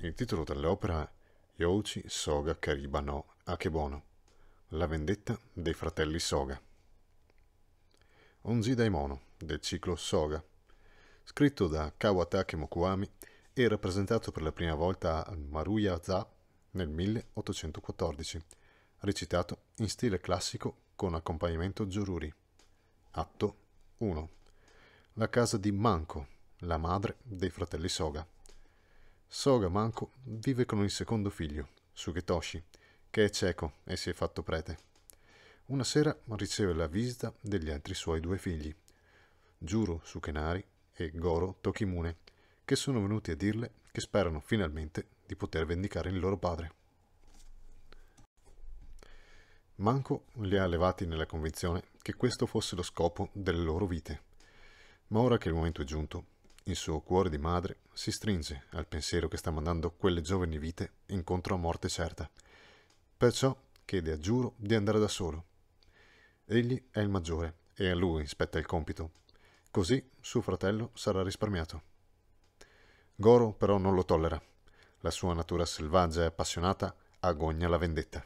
Il titolo dell'opera è Youchi Soga Kariba no Akebono, ah, la vendetta dei fratelli Soga. Onji Daimono, del ciclo Soga, scritto da Kawatake Mokuami e rappresentato per la prima volta a Maruya Za nel 1814, recitato in stile classico con accompagnamento Giururi. Atto 1. La casa di Manco, la madre dei fratelli Soga. Soga Manko vive con il secondo figlio, Sugetoshi, che è cieco e si è fatto prete. Una sera riceve la visita degli altri suoi due figli, Juro Sukenari e Goro Tokimune, che sono venuti a dirle che sperano finalmente di poter vendicare il loro padre. Manco li ha allevati nella convinzione che questo fosse lo scopo delle loro vite. Ma ora che il momento è giunto, il suo cuore di madre si stringe al pensiero che sta mandando quelle giovani vite incontro a morte certa. Perciò chiede a Giuro di andare da solo. Egli è il maggiore e a lui spetta il compito. Così suo fratello sarà risparmiato. Goro però non lo tollera. La sua natura selvaggia e appassionata agogna la vendetta.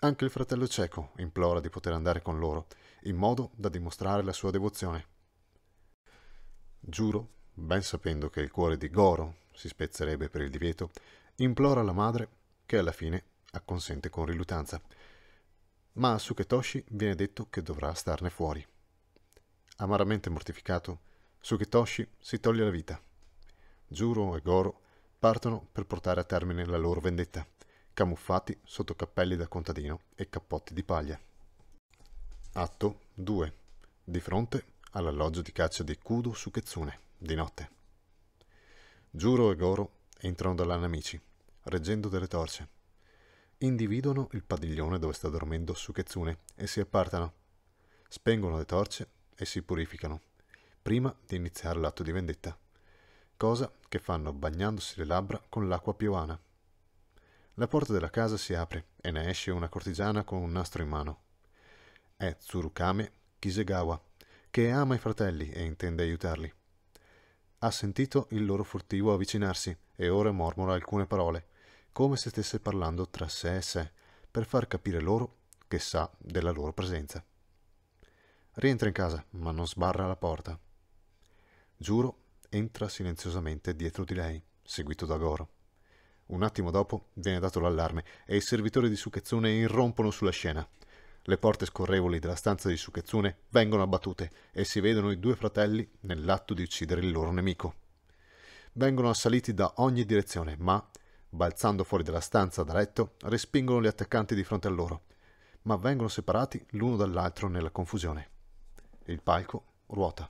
Anche il fratello cieco implora di poter andare con loro, in modo da dimostrare la sua devozione. Giuro, ben sapendo che il cuore di Goro si spezzerebbe per il divieto, implora la madre che alla fine acconsente con riluttanza. Ma a Suketoshi viene detto che dovrà starne fuori. Amaramente mortificato, Suketoshi si toglie la vita. Giuro e Goro partono per portare a termine la loro vendetta, camuffati sotto cappelli da contadino e cappotti di paglia. Atto 2. Di fronte all'alloggio di caccia di Kudo Suketzune, di notte. Giuro e Goro entrano dalla Namici, reggendo delle torce. Individuano il padiglione dove sta dormendo Suketzune e si appartano. Spengono le torce e si purificano, prima di iniziare l'atto di vendetta, cosa che fanno bagnandosi le labbra con l'acqua piovana. La porta della casa si apre e ne esce una cortigiana con un nastro in mano. È Tsurukame Kisegawa, che ama i fratelli e intende aiutarli. Ha sentito il loro furtivo avvicinarsi e ora mormora alcune parole, come se stesse parlando tra sé e sé, per far capire loro che sa della loro presenza. Rientra in casa, ma non sbarra la porta. Giuro entra silenziosamente dietro di lei, seguito da Goro. Un attimo dopo viene dato l'allarme e i servitori di Succhezzone irrompono sulla scena. Le porte scorrevoli della stanza di Suketsune vengono abbattute e si vedono i due fratelli nell'atto di uccidere il loro nemico. Vengono assaliti da ogni direzione, ma, balzando fuori dalla stanza da letto, respingono gli attaccanti di fronte a loro, ma vengono separati l'uno dall'altro nella confusione. Il palco ruota.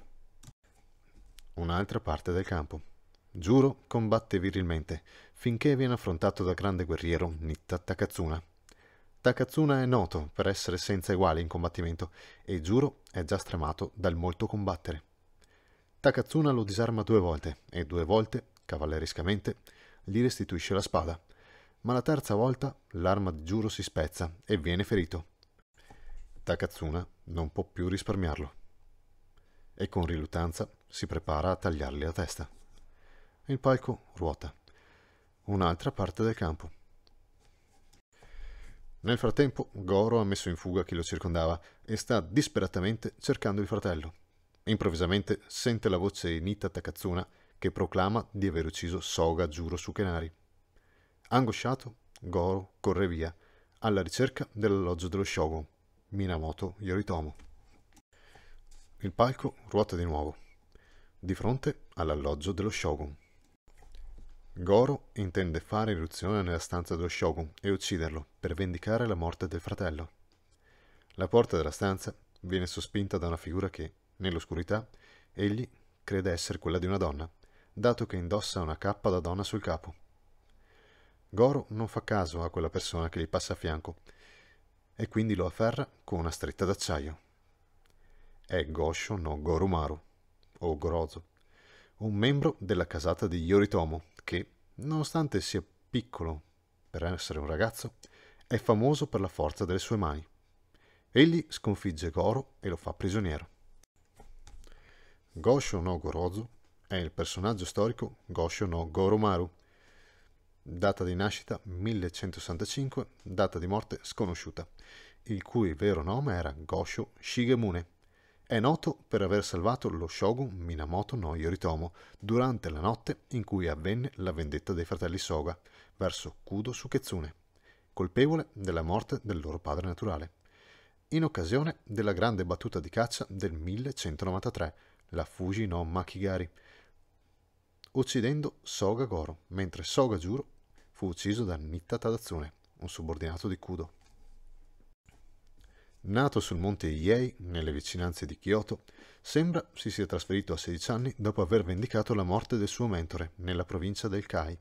Un'altra parte del campo. Juro combatte virilmente, finché viene affrontato dal grande guerriero Nitta Takatsuna. Takatsuna è noto per essere senza eguali in combattimento e Juro è già stremato dal molto combattere. Takatsuna lo disarma due volte e due volte, cavallerescamente, gli restituisce la spada, ma la terza volta l'arma di Juro si spezza e viene ferito. Takatsuna non può più risparmiarlo e con riluttanza si prepara a tagliargli la testa. Il palco ruota. Un'altra parte del campo. Nel frattempo, Goro ha messo in fuga chi lo circondava e sta disperatamente cercando il fratello. Improvvisamente sente la voce di Nita Takatsuna che proclama di aver ucciso Soga Juro Sukenari. Angosciato, Goro corre via alla ricerca dell'alloggio dello shogun, Minamoto Yoritomo. Il palco ruota di nuovo, di fronte all'alloggio dello shogun. Goro intende fare irruzione nella stanza dello Shogun e ucciderlo per vendicare la morte del fratello. La porta della stanza viene sospinta da una figura che, nell'oscurità, egli crede essere quella di una donna, dato che indossa una cappa da donna sul capo. Goro non fa caso a quella persona che gli passa a fianco e quindi lo afferra con una stretta d'acciaio. È Gosho no Gorumaru, o Gorozo, un membro della casata di Yoritomo, che, nonostante sia piccolo per essere un ragazzo, è famoso per la forza delle sue mani. Egli sconfigge Goro e lo fa prigioniero. Gosho no Gorozu è il personaggio storico Gosho no Goromaru. Data di nascita 1165, data di morte sconosciuta, il cui vero nome era Gosho Shigemune. È noto per aver salvato lo shogun Minamoto no Yoritomo durante la notte in cui avvenne la vendetta dei fratelli Soga verso Kudo Suketsune, colpevole della morte del loro padre naturale, in occasione della grande battuta di caccia del 1193, la Fuji no Makigari, uccidendo Soga Goro, mentre Soga Juro fu ucciso da Nitta Tadatsune, un subordinato di Kudo. Nato sul monte Iei, nelle vicinanze di Kyoto, sembra si sia trasferito a 16 anni dopo aver vendicato la morte del suo mentore nella provincia del Kai,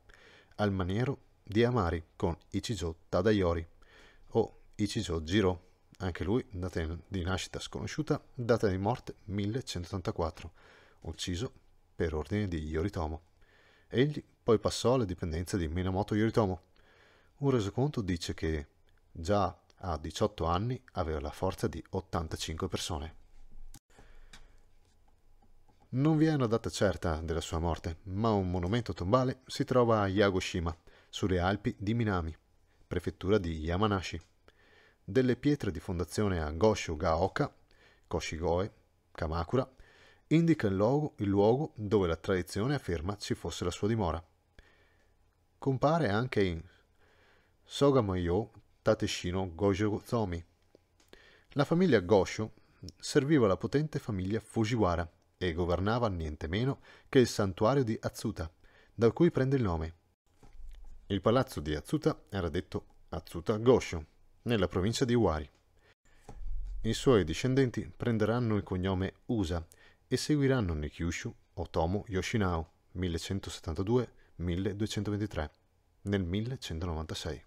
al maniero di Amari con Ichijo Tadayori o Ichijo Jiro, anche lui data di nascita sconosciuta, data di morte 1184, ucciso per ordine di Yoritomo. Egli poi passò alla dipendenza di Minamoto Yoritomo. Un resoconto dice che già a 18 anni aveva la forza di 85 persone. Non vi è una data certa della sua morte, ma un monumento tombale si trova a Yagoshima, sulle Alpi di Minami, prefettura di Yamanashi. Delle pietre di fondazione a Goshu Gaoka, Koshigoe, Kamakura, indica il luogo, il luogo dove la tradizione afferma ci fosse la sua dimora. Compare anche in Sogamoyo Tateshino Gojo Zomi. La famiglia Gosho serviva la potente famiglia Fujiwara e governava niente meno che il santuario di Atsuta, da cui prende il nome. Il palazzo di Atsuta era detto Atsuta Gosho, nella provincia di Iwari. I suoi discendenti prenderanno il cognome Usa e seguiranno Nikyushu Otomo Yoshinao 1172-1223 nel 1196.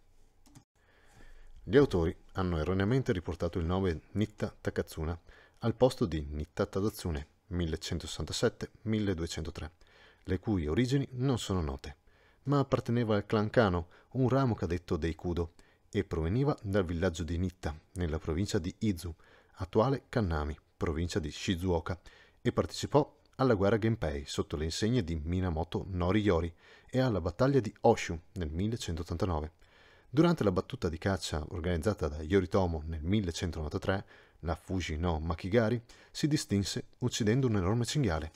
Gli autori hanno erroneamente riportato il nome Nitta Takatsuna al posto di Nitta Tadatsune 1167-1203, le cui origini non sono note, ma apparteneva al clan Kano, un ramo cadetto dei Kudo, e proveniva dal villaggio di Nitta, nella provincia di Izu, attuale Kannami, provincia di Shizuoka, e partecipò alla guerra Genpei sotto le insegne di Minamoto Noriyori e alla battaglia di Oshu nel 1189 Durante la battuta di caccia organizzata da Yoritomo nel 1193, la Fuji no Makigari si distinse uccidendo un enorme cinghiale,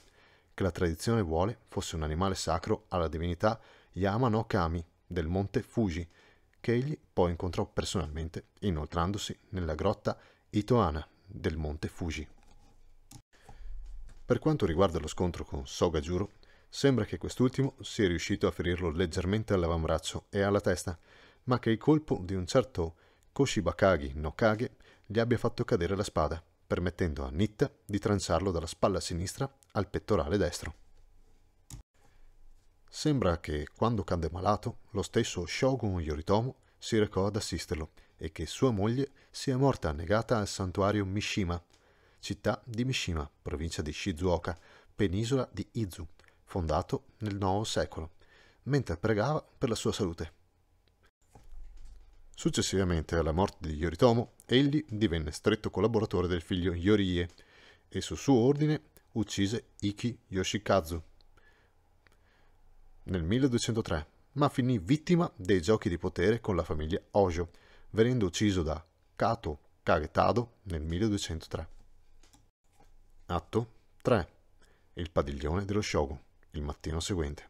che la tradizione vuole fosse un animale sacro alla divinità Yama no Kami del monte Fuji, che egli poi incontrò personalmente inoltrandosi nella grotta Itoana del monte Fuji. Per quanto riguarda lo scontro con Soga Juro, sembra che quest'ultimo sia riuscito a ferirlo leggermente all'avambraccio e alla testa, ma che il colpo di un certo Koshibakagi no Kage gli abbia fatto cadere la spada, permettendo a Nitta di transarlo dalla spalla sinistra al pettorale destro. Sembra che, quando cadde malato, lo stesso Shogun Yoritomo si recò ad assisterlo e che sua moglie sia morta annegata al santuario Mishima, città di Mishima, provincia di Shizuoka, penisola di Izu, fondato nel IX secolo, mentre pregava per la sua salute. Successivamente alla morte di Yoritomo, egli divenne stretto collaboratore del figlio Yorie e su suo ordine uccise Iki Yoshikazu nel 1203, ma finì vittima dei giochi di potere con la famiglia Ojo, venendo ucciso da Kato Kagetado nel 1203. Atto 3. Il padiglione dello Shogun, il mattino seguente.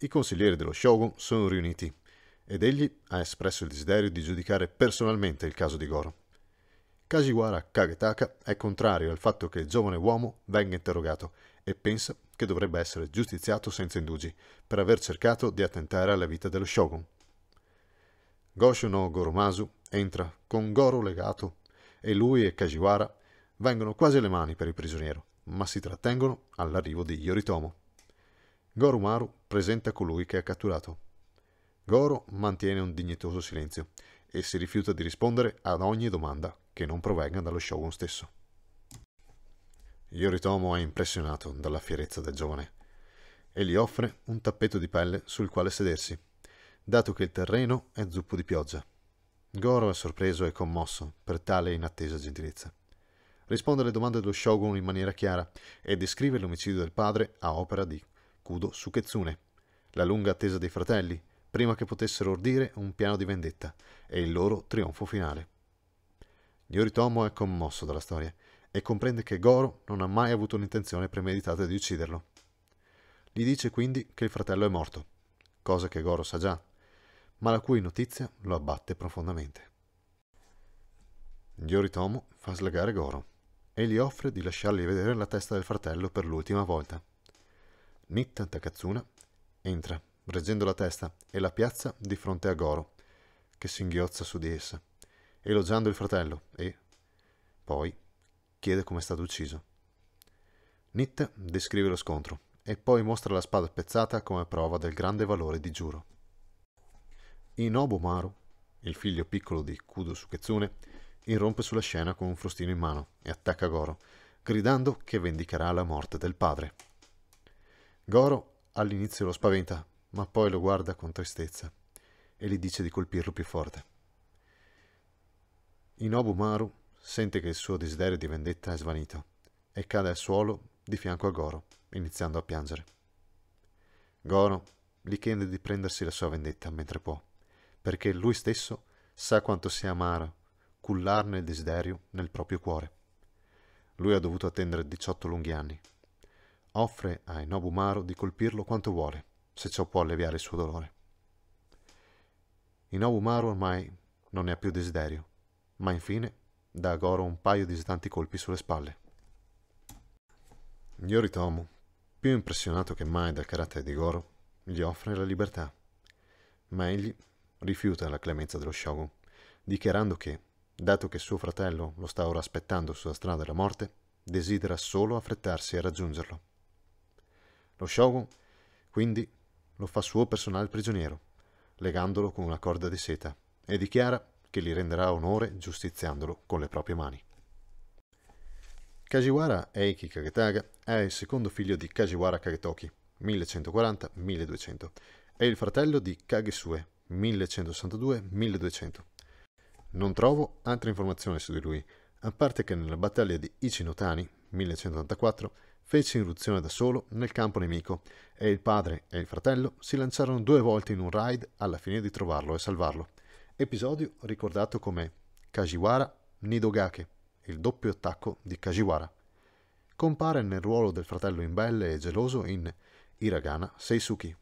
I consiglieri dello Shogun sono riuniti ed egli ha espresso il desiderio di giudicare personalmente il caso di Goro. Kajiwara Kagetaka è contrario al fatto che il giovane uomo venga interrogato e pensa che dovrebbe essere giustiziato senza indugi per aver cercato di attentare alla vita dello shogun. Gosho no Goromasu entra con Goro legato e lui e Kajiwara vengono quasi alle mani per il prigioniero, ma si trattengono all'arrivo di Yoritomo. Gorumaru presenta colui che ha catturato Goro mantiene un dignitoso silenzio e si rifiuta di rispondere ad ogni domanda che non provenga dallo Shogun stesso. Yoritomo è impressionato dalla fierezza del giovane e gli offre un tappeto di pelle sul quale sedersi, dato che il terreno è zuppo di pioggia. Goro è sorpreso e commosso per tale inattesa gentilezza. Risponde alle domande dello Shogun in maniera chiara e descrive l'omicidio del padre a opera di Kudo Suketsune, la lunga attesa dei fratelli prima che potessero ordire un piano di vendetta e il loro trionfo finale. Yoritomo è commosso dalla storia e comprende che Goro non ha mai avuto l'intenzione premeditata di ucciderlo. Gli dice quindi che il fratello è morto, cosa che Goro sa già, ma la cui notizia lo abbatte profondamente. Yoritomo fa slegare Goro e gli offre di lasciargli vedere la testa del fratello per l'ultima volta. Nitta Takatsuna entra reggendo la testa, e la piazza di fronte a Goro, che singhiozza su di essa, elogiando il fratello e, poi, chiede come è stato ucciso. Nitta descrive lo scontro e poi mostra la spada pezzata come prova del grande valore di Giuro. Inobu Maru, il figlio piccolo di Kudo Suketsune, irrompe sulla scena con un frustino in mano e attacca Goro, gridando che vendicherà la morte del padre. Goro all'inizio lo spaventa, ma poi lo guarda con tristezza e gli dice di colpirlo più forte. Inobu Maru sente che il suo desiderio di vendetta è svanito e cade al suolo di fianco a Goro, iniziando a piangere. Goro gli chiede di prendersi la sua vendetta mentre può, perché lui stesso sa quanto sia amaro cullarne il desiderio nel proprio cuore. Lui ha dovuto attendere 18 lunghi anni. Offre a Inobumaru di colpirlo quanto vuole, se ciò può alleviare il suo dolore. Inobumaru ormai non ne ha più desiderio, ma infine dà a Goro un paio di esitanti colpi sulle spalle. Yoritomo, più impressionato che mai dal carattere di Goro, gli offre la libertà, ma egli rifiuta la clemenza dello shogun, dichiarando che, dato che suo fratello lo sta ora aspettando sulla strada della morte, desidera solo affrettarsi a raggiungerlo. Lo shogun, quindi, lo fa suo personale prigioniero, legandolo con una corda di seta, e dichiara che gli renderà onore giustiziandolo con le proprie mani. Kajiwara Eiki Kagetaga è il secondo figlio di Kajiwara Kagetoki, 1140-1200, e il fratello di Kagesue, 1162-1200. Non trovo altre informazioni su di lui, a parte che nella battaglia di Ichinotani 1184, fece irruzione da solo nel campo nemico e il padre e il fratello si lanciarono due volte in un raid alla fine di trovarlo e salvarlo. Episodio ricordato come Kajiwara Nidogake, il doppio attacco di Kajiwara. Compare nel ruolo del fratello imbelle e geloso in Hiragana Seisuki.